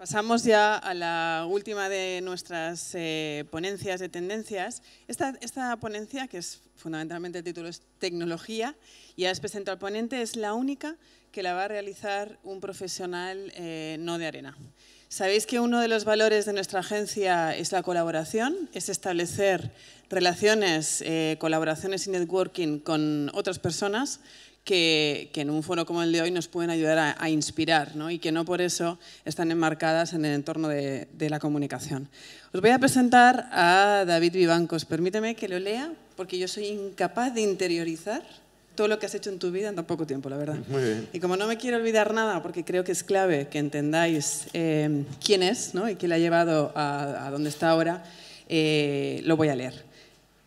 Pasamos ya a la última de nuestras eh, ponencias de tendencias. Esta, esta, ponencia, que es fundamentalmente el título es Tecnología, y ya os presento este al ponente, es la única que la va a realizar un profesional eh, no de arena. Sabéis que uno de los valores de nuestra agencia es la colaboración, es establecer relaciones, eh, colaboraciones y networking con otras personas que, en un foro como el de hoy nos pueden ayudar a, inspirar ¿no? y que no por eso están enmarcadas en el entorno de, la comunicación. Os voy a presentar a David Vivancos. Permíteme que lo lea porque yo soy incapaz de interiorizar todo lo que has hecho en tu vida en tan poco tiempo, la verdad. Muy bien. Y como no me quiero olvidar nada, porque creo que es clave que entendáis eh, quién es y qué le ha llevado a, a donde está ahora, eh, lo voy a leer.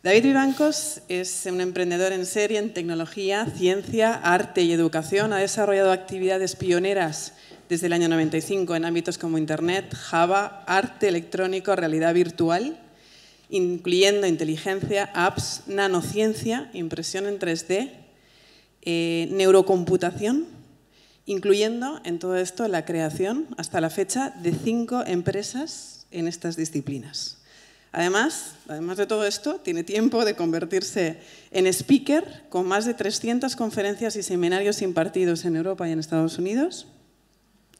David Vivancos es un emprendedor en serie en tecnología, ciencia, arte y educación. Ha desarrollado actividades pioneras desde el año 95 en ámbitos como Internet, Java, arte electrónico, realidad virtual, incluyendo inteligencia, apps, nanociencia, impresión en 3D, eh, neurocomputación, incluyendo en todo esto la creación, hasta la fecha, de cinco empresas en estas disciplinas. Además, además de todo esto, tiene tiempo de convertirse en speaker con más de 300 conferencias y seminarios impartidos en Europa y en Estados Unidos.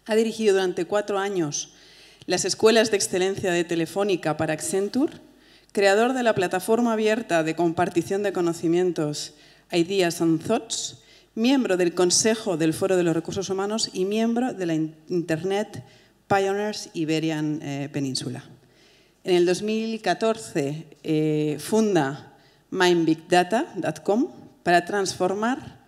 Ha dirigido durante cuatro años las escuelas de excelencia de Telefónica para Accenture, creador de la plataforma abierta de compartición de conocimientos Ideas and Thoughts, miembro del Consejo del Foro de los Recursos Humanos y miembro de la Internet Pioneers Iberian eh, Peninsula. En el 2014 eh, funda mindbigdata.com para transformar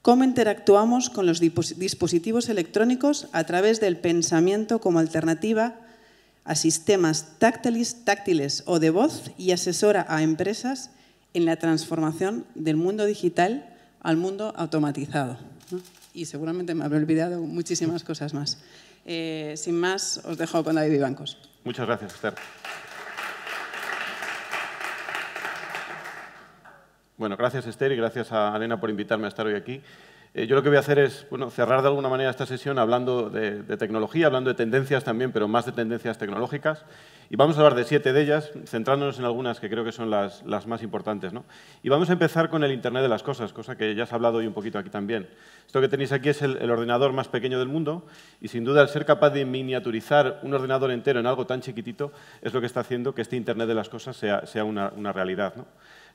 cómo interactuamos con los dispositivos electrónicos a través del pensamiento como alternativa a sistemas táctiles, o de voz y asesora a empresas en la transformación del mundo digital al mundo automatizado. Y seguramente me habré olvidado muchísimas cosas más. Eh, sin más, os dejo con David Bancos. Muchas gracias, Esther. Bueno, gracias Esther y gracias a Elena por invitarme a estar hoy aquí. Eh, yo lo que voy a hacer es bueno, cerrar de alguna manera esta sesión hablando de, tecnología, hablando de tendencias también, pero más de tendencias tecnológicas. Y vamos a hablar de siete de ellas, centrándonos en algunas que creo que son las, más importantes. ¿no? Y vamos a empezar con el Internet de las Cosas, cosa que ya has hablado hoy un poquito aquí también. Esto que tenéis aquí es el, ordenador más pequeño del mundo y sin duda el ser capaz de miniaturizar un ordenador entero en algo tan chiquitito es lo que está haciendo que este Internet de las Cosas sea, sea una, una realidad. ¿no?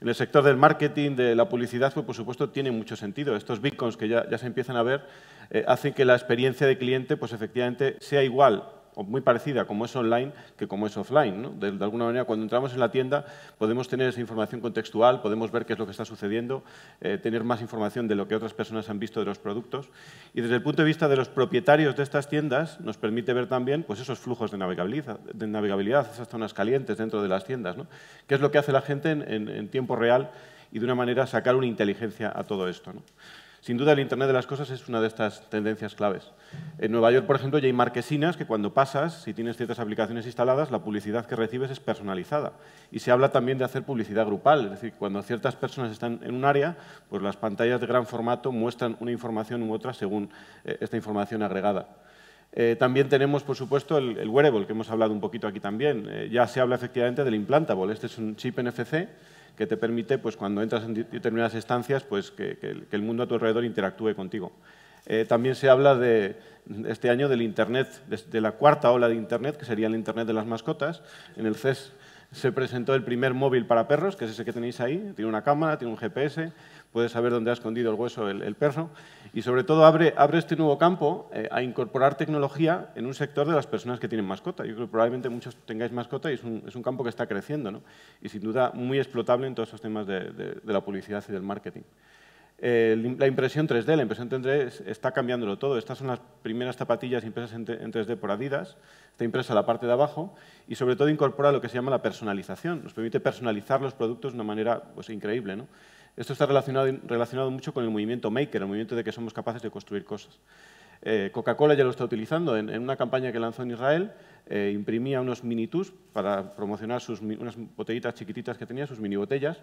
En el sector del marketing, de la publicidad, pues por supuesto tiene mucho sentido. Estos bitcoins que ya, se empiezan a ver eh, hacen que la experiencia de cliente pues efectivamente sea igual muy parecida como es online que como es offline. De, alguna manera, cuando entramos en la tienda, podemos tener esa información contextual, podemos ver qué es lo que está sucediendo, eh, tener más información de lo que otras personas han visto de los productos. Y desde el punto de vista de los propietarios de estas tiendas, nos permite ver también pues, esos flujos de navegabilidad, de esas zonas calientes dentro de las tiendas. ¿Qué es lo que hace la gente en, tiempo real? y de una manera sacar una inteligencia a todo esto. Sin duda, el Internet de las cosas es una de estas tendencias claves. En Nueva York, por ejemplo, ya hay marquesinas que cuando pasas, si tienes ciertas aplicaciones instaladas, la publicidad que recibes es personalizada. Y se habla también de hacer publicidad grupal, es decir, cuando ciertas personas están en un área, pues las pantallas de gran formato muestran una información u otra según eh, esta información agregada. Eh, también tenemos, por supuesto, el, wearable, que hemos hablado un poquito aquí también. Eh, ya se habla efectivamente del implantable. Este es un chip NFC que te permite, pues cuando entras en determinadas estancias, pues que, el mundo a tu alrededor interactúe contigo. Eh, también se habla de, este año del Internet, de, de, la cuarta ola de Internet, que sería el Internet de las mascotas. En el CES se presentó el primer móvil para perros, que es ese que tenéis ahí. Tiene una cámara, tiene un GPS, puedes saber dónde ha escondido el hueso el, perro. Y sobre todo abre, este nuevo campo eh, a incorporar tecnología en un sector de las personas que tienen mascota. Yo creo que probablemente muchos tengáis mascota y es un, campo que está creciendo y sin duda muy explotable en todos esos temas de la publicidad y del marketing. Eh, la impresión 3D. La impresión 3 está cambiándolo todo. Estas son las primeras zapatillas impresas en 3D por Adidas. Está impresa la parte de abajo y sobre todo incorpora lo que se llama la personalización. Nos permite personalizar los productos de una manera pues, increíble. Esto está relacionado, relacionado mucho con el movimiento maker, el movimiento de que somos capaces de construir cosas. Eh, Coca-Cola ya lo está utilizando en, una campaña que lanzó en Israel. Eh, imprimía unos mini tus para promocionar sus, unas botellitas chiquititas que tenía, sus mini botellas,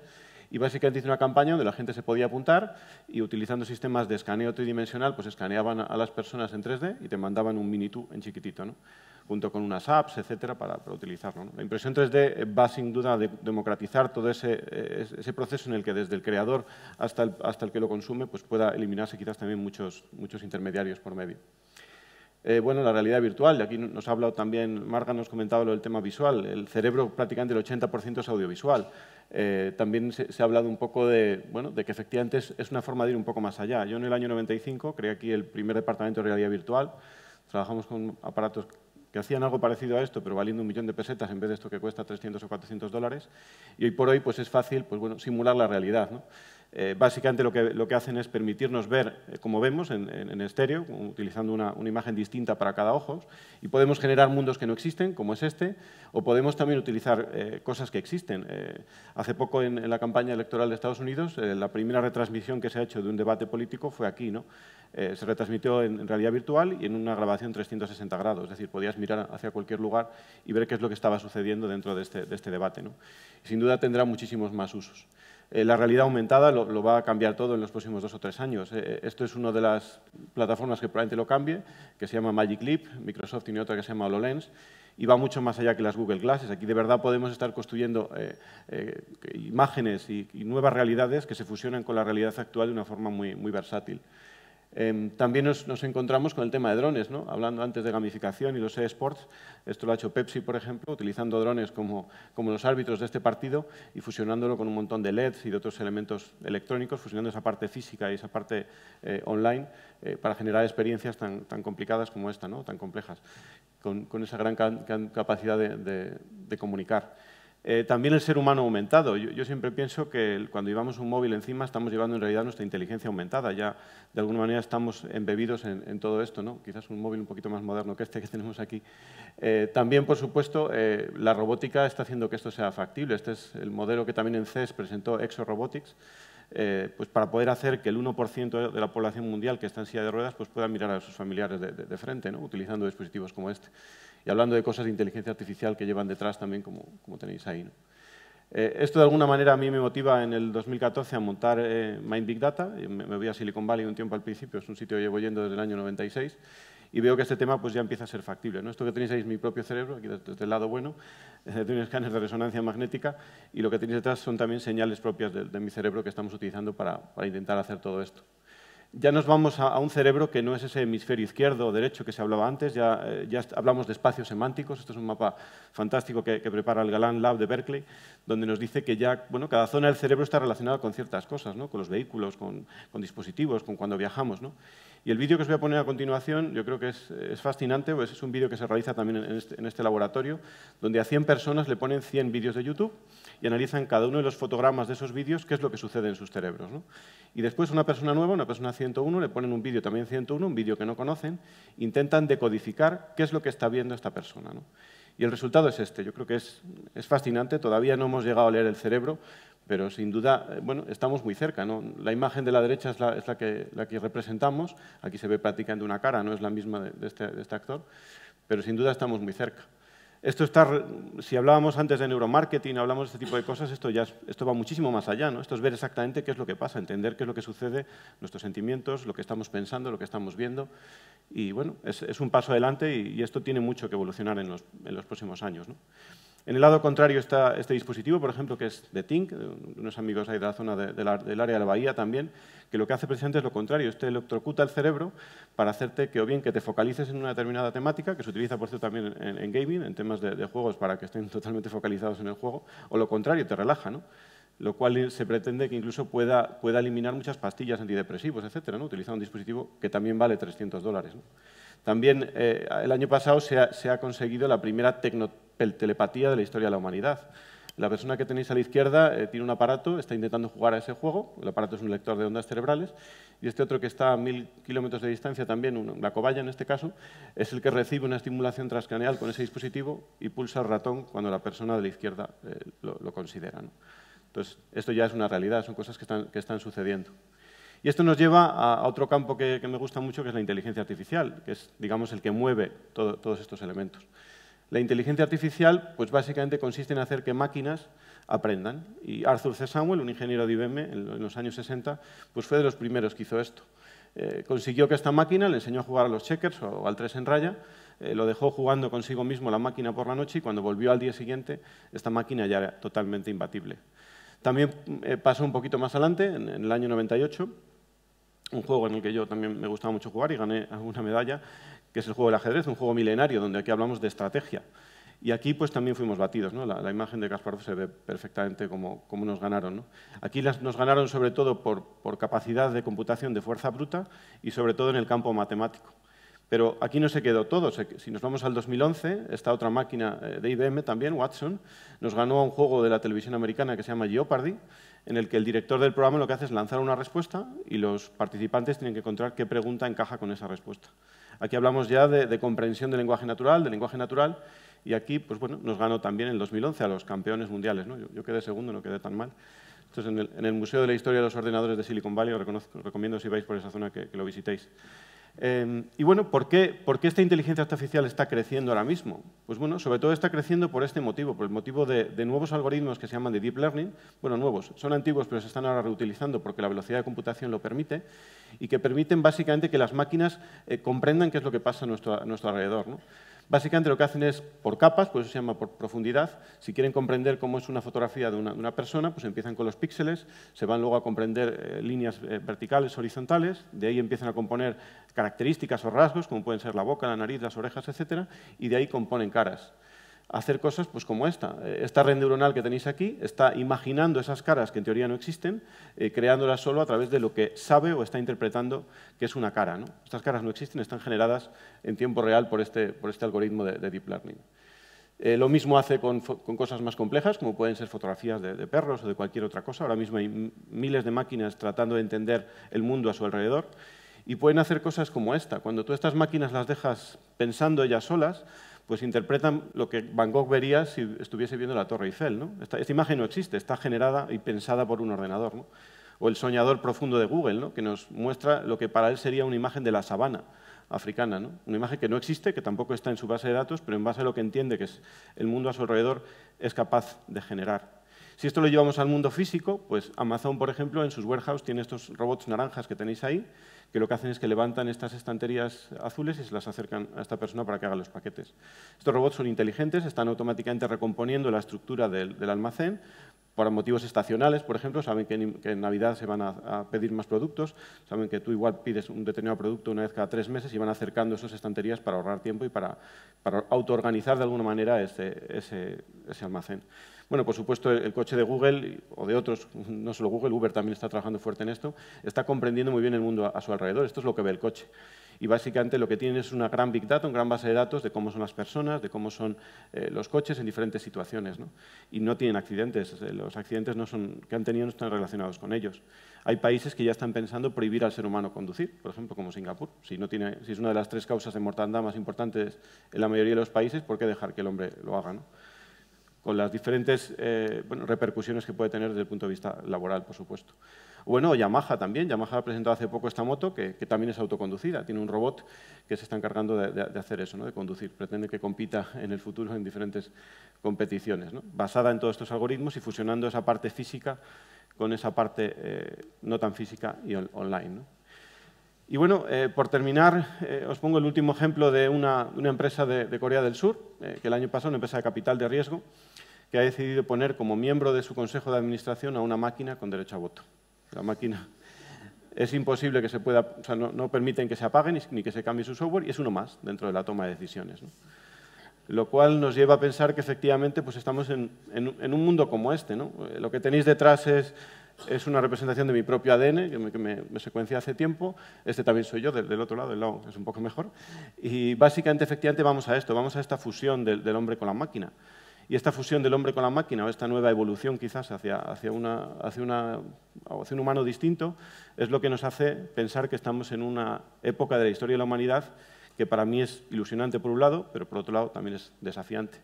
y básicamente hizo una campaña donde la gente se podía apuntar y utilizando sistemas de escaneo tridimensional, pues escaneaban a las personas en 3D y te mandaban un mini en chiquitito, junto con unas apps, etcétera, para, utilizarlo. La impresión 3D eh, va sin duda a democratizar todo eh, ese, proceso en el que desde el creador hasta el, que lo consume pues pueda eliminarse quizás también muchos, muchos intermediarios por medio. Eh, bueno, la realidad virtual, y aquí nos ha hablado también, Marga nos comentaba lo del tema visual, el cerebro prácticamente el 80% es audiovisual. Eh, también se, ha hablado un poco de, bueno, de que efectivamente es, una forma de ir un poco más allá. Yo en el año 95 creé aquí el primer departamento de realidad virtual, trabajamos con aparatos que hacían algo parecido a esto, pero valiendo un millón de pesetas en vez de esto que cuesta 300 o 400 dólares, y hoy por hoy pues es fácil pues, bueno, simular la realidad. ¿no? Eh, básicamente lo que, lo que, hacen es permitirnos ver, eh, como vemos, en, estéreo, utilizando una, imagen distinta para cada ojo, y podemos generar mundos que no existen, como es este, o podemos también utilizar eh, cosas que existen. hace poco, en, la campaña electoral de Estados Unidos, la primera retransmisión que se ha hecho de un debate político fue aquí, ¿no? se retransmitió en, realidad virtual y en una grabación 360 grados, es decir, podías mirar hacia cualquier lugar y ver qué es lo que estaba sucediendo dentro de este, este debate. sin duda tendrá muchísimos más usos. Eh, la realidad aumentada lo, va a cambiar todo en los próximos dos o tres años. Eh, eh, esto es una de las plataformas que probablemente lo cambie, que se llama Magic Leap, Microsoft tiene otra que se llama HoloLens, y va mucho más allá que las Google Glasses. Aquí de verdad podemos estar construyendo imágenes y, nuevas realidades que se fusionan con la realidad actual de una forma muy versátil. Em, también nos, encontramos con el tema de drones, hablando antes de gamificación y los eSports, esto lo ha hecho Pepsi, por ejemplo, utilizando drones como, los árbitros de este partido y fusionándolo con un montón de LEDs y de otros elementos electrónicos, fusionando esa parte física y esa parte eh, online eh, para generar experiencias tan, complicadas como esta, tan complejas, con, esa gran, capacidad de comunicar. Eh, también el ser humano aumentado. Yo, siempre pienso que cuando llevamos un móvil encima estamos llevando en realidad nuestra inteligencia aumentada. Ya de alguna manera estamos embebidos en, todo esto, ¿no? quizás un móvil un poquito más moderno que este que tenemos aquí. Eh, también, por supuesto, eh, la robótica está haciendo que esto sea factible. Este es el modelo que también en CES presentó ExoRobotics, pues para poder hacer que el 1% de la población mundial que está en silla de ruedas pues pueda mirar a sus familiares de, de frente, ¿no? utilizando dispositivos como este y hablando de cosas de inteligencia artificial que llevan detrás también, como, tenéis ahí. Eh, esto de alguna manera a mí me motiva en el 2014 a montar eh, Mind Big Data. Eh, me, voy a Silicon Valley un tiempo al principio, es un sitio que llevo yendo desde el año 96 y veo que este tema pues, ya empieza a ser factible. ¿no? Esto que tenéis ahí es mi propio cerebro, aquí desde, el lado bueno, desde un escáner de resonancia magnética y lo que tenéis detrás son también señales propias de, mi cerebro que estamos utilizando para intentar hacer todo esto ya nos vamos a, un cerebro que no es ese hemisferio izquierdo o derecho que se hablaba antes, ya, eh, hablamos de espacios semánticos, esto es un mapa fantástico que, prepara el Galán Lab de Berkeley, donde nos dice que ya cada zona del cerebro está relacionada con ciertas cosas, ¿no? con los vehículos, con, con dispositivos, con cuando viajamos. ¿no? Y el vídeo que os voy a poner a continuación yo creo que es, fascinante, pues es un vídeo que se realiza también en este, este laboratorio, donde a 100 personas le ponen 100 vídeos de YouTube y analizan cada uno de los fotogramas de esos vídeos qué es lo que sucede en sus cerebros. Y después una persona nueva, una persona 101, le ponen un vídeo también 101, un vídeo que no conocen, intentan decodificar qué es lo que está viendo esta persona. ¿no? Y el resultado es este. Yo creo que es, es fascinante. Todavía no hemos llegado a leer el cerebro, pero sin duda, eh, bueno, estamos muy cerca. ¿no? La imagen de la derecha es, la, que, la, que, representamos, aquí se ve practicando una cara, no es la misma este, de, este, actor, pero sin duda estamos muy cerca. Esto está, si hablábamos antes de neuromarketing, hablamos de este tipo de cosas, esto, ya, esto va muchísimo más allá, ¿no? Esto es ver exactamente qué es lo que pasa, entender qué es lo que sucede, nuestros sentimientos, lo que estamos pensando, lo que estamos viendo. Y bueno, es, un paso adelante y, esto tiene mucho que evolucionar en los, en los próximos años. ¿no? En el lado contrario está este dispositivo, por ejemplo, que es de Tink, unos amigos ahí de la zona del área de la bahía también, que lo que hace precisamente es lo contrario, este electrocuta el cerebro para hacerte que o bien que te focalices en una determinada temática, que se utiliza por cierto también en, gaming, en temas de, juegos para que estén totalmente focalizados en el juego, o lo contrario, te relaja, ¿no? lo cual se pretende que incluso pueda, pueda eliminar muchas pastillas antidepresivos, etcétera, ¿no? utilizando un dispositivo que también vale 300 dólares. ¿no? También eh, el año pasado se ha, conseguido la primera telepatía de la historia de la humanidad. La persona que tenéis a la izquierda eh, tiene un aparato, está intentando jugar a ese juego, el aparato es un lector de ondas cerebrales, y este otro que está a mil kilómetros de distancia también, la cobaya en este caso, es el que recibe una estimulación transcraneal con ese dispositivo y pulsa el ratón cuando la persona de la izquierda eh, lo, considera. Entonces, esto ya es una realidad, son cosas que están sucediendo. Y esto nos lleva a, otro campo que, me gusta mucho, que es la inteligencia artificial, que es, digamos, el que mueve todos estos elementos. La inteligencia artificial, pues básicamente consiste en hacer que máquinas aprendan. Y Arthur C. Samuel, un ingeniero de IBM en los años 60, pues fue de los primeros que hizo esto. Eh, consiguió que esta máquina le enseñó a jugar a los checkers o al 3 en raya, eh, lo dejó jugando consigo mismo la máquina por la noche y cuando volvió al día siguiente, esta máquina ya era totalmente imbatible. También eh, pasó un poquito más adelante, en el año 98, un juego en el que yo también me gustaba mucho jugar y gané alguna medalla, que es el juego del ajedrez, un juego milenario donde aquí hablamos de estrategia. Y aquí pues también fuimos batidos, ¿no? la, imagen de Kasparov se ve perfectamente cómo nos ganaron. Aquí nos ganaron sobre todo por, capacidad de computación de fuerza bruta y sobre todo en el campo matemático. Pero aquí no se quedó todo. si nos vamos al 2011, esta otra máquina eh, de IBM también, Watson, nos ganó a un juego de la televisión americana que se llama Jeopardy, en el que el director del programa lo que hace es lanzar una respuesta y los participantes tienen que encontrar qué pregunta encaja con esa respuesta. Aquí hablamos ya de, comprensión del lenguaje natural, del lenguaje natural, y aquí pues bueno, nos ganó también en 2011 a los campeones mundiales. Yo, quedé segundo, no quedé tan mal. Entonces, en el, Museo de la Historia de los Ordenadores de Silicon Valley, os recomiendo si vais por esa zona que, que lo visitéis. Em, y bueno, ¿por qué, esta inteligencia artificial está creciendo ahora mismo? Pues bueno, sobre todo está creciendo por este motivo, por el motivo de, nuevos algoritmos que se llaman de deep learning. Bueno, nuevos, son antiguos, pero se están ahora reutilizando porque la velocidad de computación lo permite y que permiten básicamente que las máquinas eh, comprendan qué es lo que pasa a nuestro, nuestro alrededor. ¿no? Básicamente lo que hacen es por capas, pues eso se llama por profundidad. Si quieren comprender cómo es una fotografía de una, persona, pues empiezan con los píxeles, se van luego a comprender eh, líneas eh, verticales, horizontales, de ahí empiezan a componer características o rasgos, como pueden ser la boca, la nariz, las orejas, etc. Y de ahí componen caras hacer cosas pues, como esta. Eh, esta red neuronal que tenéis aquí está imaginando esas caras que en teoría no existen, eh, creándolas solo a través de lo que sabe o está interpretando que es una cara. Estas caras no existen, están generadas en tiempo real por este, por este algoritmo de, Deep Learning. Eh, lo mismo hace con, cosas más complejas, como pueden ser fotografías de, de, perros o de cualquier otra cosa. Ahora mismo hay miles de máquinas tratando de entender el mundo a su alrededor. Y pueden hacer cosas como esta. Cuando tú estas máquinas las dejas pensando ellas solas, pues interpretan lo que Van Gogh vería si estuviese viendo la Torre Eiffel. ¿no? Esta, imagen no existe, está generada y pensada por un ordenador. O el soñador profundo de Google, que nos muestra lo que para él sería una imagen de la sabana africana. Una imagen que no existe, que tampoco está en su base de datos, pero en base a lo que entiende que es el mundo a su alrededor es capaz de generar. Si esto lo llevamos al mundo físico, pues Amazon, por ejemplo, en sus warehouses tiene estos robots naranjas que tenéis ahí, que lo que hacen es que levantan estas estanterías azules y se las acercan a esta persona para que haga los paquetes. Estos robots son inteligentes, están automáticamente recomponiendo la estructura del, almacén por motivos estacionales, por ejemplo, saben que en, Navidad se van a, pedir más productos, saben que tú igual pides un determinado producto una vez cada tres meses y van acercando esas estanterías para ahorrar tiempo y para, para autoorganizar de alguna manera ese, ese, ese almacén. Bueno, por supuesto, el, coche de Google o de otros, no solo Google, Uber también está trabajando fuerte en esto, está comprendiendo muy bien el mundo a, a su esto es lo que ve el coche. Y básicamente lo que tienen es una gran big data, una gran base de datos de cómo son las personas, de cómo son eh, los coches en diferentes situaciones. Y no tienen accidentes, eh, los accidentes no son, que han tenido no están relacionados con ellos. Hay países que ya están pensando prohibir al ser humano conducir, por ejemplo, como Singapur. Si, no tiene, si es una de las tres causas de mortandad más importantes en la mayoría de los países, ¿por qué dejar que el hombre lo haga? ¿no? con las diferentes eh, repercusiones que puede tener desde el punto de vista laboral, por supuesto. Bueno, Yamaha también. Yamaha ha presentado hace poco esta moto, que, también es autoconducida. Tiene un robot que se está encargando de, hacer eso, de conducir. Pretende que compita en el futuro en diferentes competiciones, basada en todos estos algoritmos y fusionando esa parte física con esa parte eh, no tan física y online. Y bueno, eh, por terminar, os pongo el último ejemplo de una, empresa de, Corea del Sur, que el año pasado, una empresa de capital de riesgo, ha decidido poner como miembro de su consejo de administración a una máquina con derecho a voto. La máquina es imposible que se pueda, o sea, no, permiten que se apague ni, que se cambie su software y es uno más dentro de la toma de decisiones. Lo cual nos lleva a pensar que efectivamente pues estamos en, un mundo como este. Eh, lo que tenéis detrás es, es, una representación de mi propio ADN, que me, que hace tiempo. Este también soy yo, del, otro lado, del lado es un poco mejor. Y básicamente, efectivamente, vamos a esto, vamos a esta fusión del, del hombre con la máquina. Y esta fusión del hombre con la máquina, o esta nueva evolución quizás hacia, hacia, una, hacia, un humano distinto, es lo que nos hace pensar que estamos en una época de la historia de la humanidad que para mí es ilusionante por un lado, pero por otro lado también es desafiante.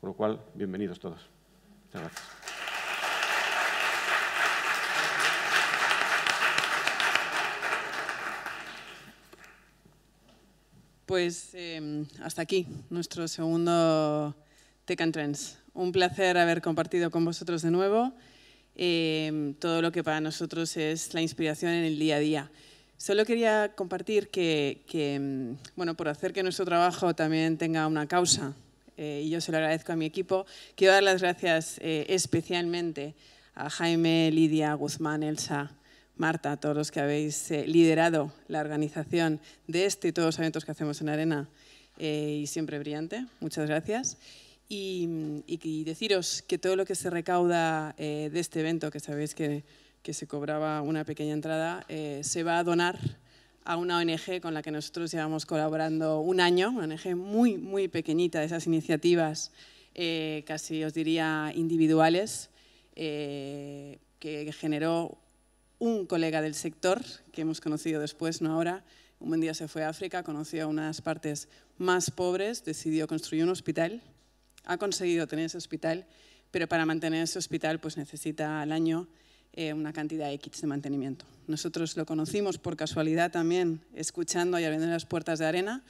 Por lo cual, bienvenidos todos. Muchas gracias. Pues em, hasta aquí nuestro segundo Tech Un placer haber compartido con vosotros de nuevo em, todo lo que para nosotros es la inspiración en el día a día. Solo quería compartir que, em, bueno, por hacer que nuestro trabajo también tenga una causa, eh, y yo se lo agradezco a mi equipo, quiero dar las gracias eh, especialmente a Jaime, Lidia, Guzmán, Elsa, Marta, a todos los que habéis eh, liderado la organización de este y todos los eventos que hacemos en Arena. y siempre brillante. Muchas gracias y, deciros que todo lo que se recauda eh, de este evento, que sabéis que, que se cobraba una pequeña entrada, eh, se va a donar a una ONG con la que nosotros llevamos colaborando un año, una ONG muy, muy pequeñita, de esas iniciativas eh, casi os diría individuales, que generó un colega del sector que hemos conocido después, no ahora. Un buen día se fue a África, conoció unas partes más pobres, decidió construir un hospital ha conseguido tener ese hospital, pero para mantener ese hospital pues necesita al año eh, una cantidad de kits de mantenimiento. Nosotros lo conocimos por casualidad también, escuchando y abriendo las puertas de arena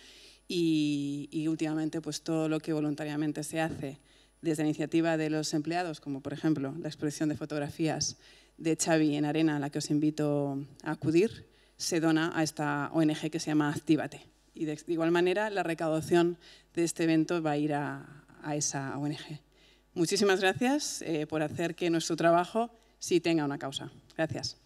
y, últimamente pues todo lo que voluntariamente se hace desde la iniciativa de los empleados, como por ejemplo la exposición de fotografías de Xavi en Arena, a la que os invito a acudir, se dona a esta ONG que se llama Actívate. Y de, igual manera la recaudación de este evento va a ir a, a esa ONG. Muchísimas gracias eh, por hacer que nuestro trabajo sí tenga una causa. Gracias.